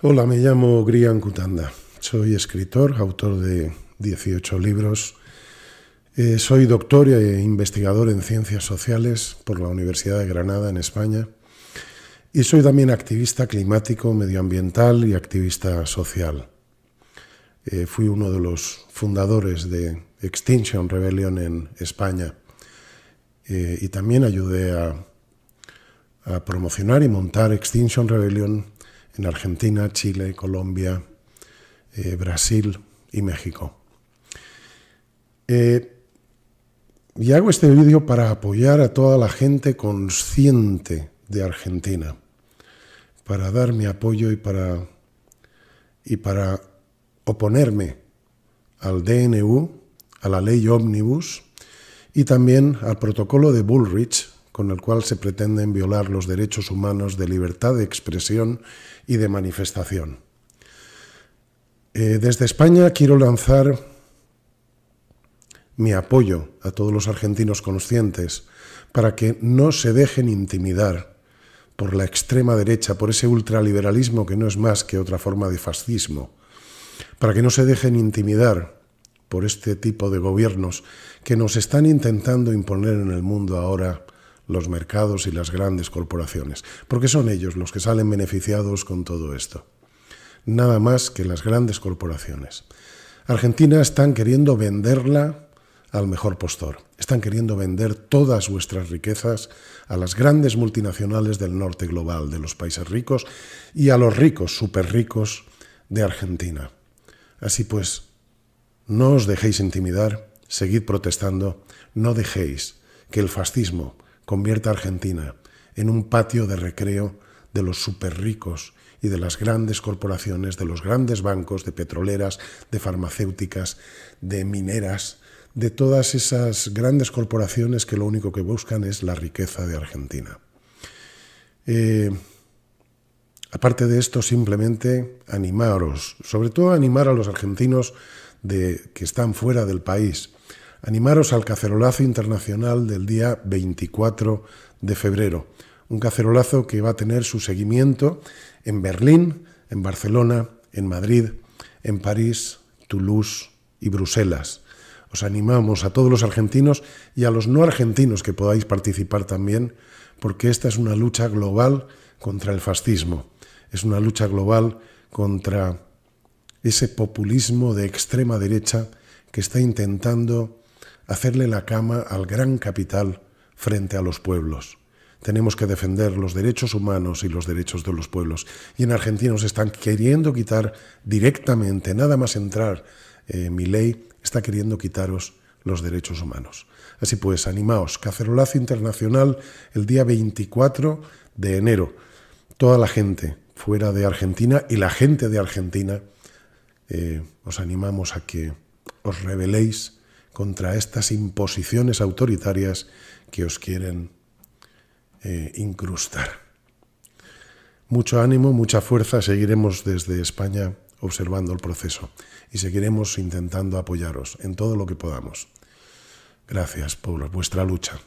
Hola, me llamo Grian Cutanda. Soy escritor, autor de 18 libros. Eh, soy doctor e investigador en ciencias sociales por la Universidad de Granada, en España. Y soy también activista climático, medioambiental y activista social. Eh, fui uno de los fundadores de Extinction Rebellion en España. Eh, y también ayudé a promocionar y montar Extinction Rebellion en Argentina, Chile, Colombia, eh, Brasil y México. Eh, y hago este vídeo para apoyar a toda la gente consciente de Argentina, para dar mi apoyo y para, y para oponerme al DNU, a la ley Omnibus y también al protocolo de Bullrich con el cual se pretenden violar los derechos humanos de libertad de expresión y de manifestación. Eh, desde España quiero lanzar mi apoyo a todos los argentinos conscientes para que no se dejen intimidar por la extrema derecha, por ese ultraliberalismo que no es más que otra forma de fascismo, para que no se dejen intimidar por este tipo de gobiernos que nos están intentando imponer en el mundo ahora los mercados y las grandes corporaciones, porque son ellos los que salen beneficiados con todo esto. Nada más que las grandes corporaciones. Argentina están queriendo venderla al mejor postor. Están queriendo vender todas vuestras riquezas a las grandes multinacionales del norte global, de los países ricos y a los ricos, súper ricos de Argentina. Así pues, no os dejéis intimidar, seguid protestando, no dejéis que el fascismo convierte a Argentina en un patio de recreo de los superricos y de las grandes corporaciones, de los grandes bancos, de petroleras, de farmacéuticas, de mineras, de todas esas grandes corporaciones que lo único que buscan es la riqueza de Argentina. Eh, aparte de esto, simplemente animaros, sobre todo animar a los argentinos de, que están fuera del país, animaros al cacerolazo internacional del día 24 de febrero. Un cacerolazo que va a tener su seguimiento en Berlín, en Barcelona, en Madrid, en París, Toulouse y Bruselas. Os animamos a todos los argentinos y a los no argentinos que podáis participar también, porque esta es una lucha global contra el fascismo. Es una lucha global contra ese populismo de extrema derecha que está intentando hacerle la cama al gran capital frente a los pueblos. Tenemos que defender los derechos humanos y los derechos de los pueblos. Y en Argentina nos están queriendo quitar directamente, nada más entrar eh, mi ley, está queriendo quitaros los derechos humanos. Así pues, animaos, Cacerolazo Internacional el día 24 de enero. Toda la gente fuera de Argentina y la gente de Argentina, eh, os animamos a que os rebeléis contra estas imposiciones autoritarias que os quieren eh, incrustar. Mucho ánimo, mucha fuerza, seguiremos desde España observando el proceso y seguiremos intentando apoyaros en todo lo que podamos. Gracias por vuestra lucha.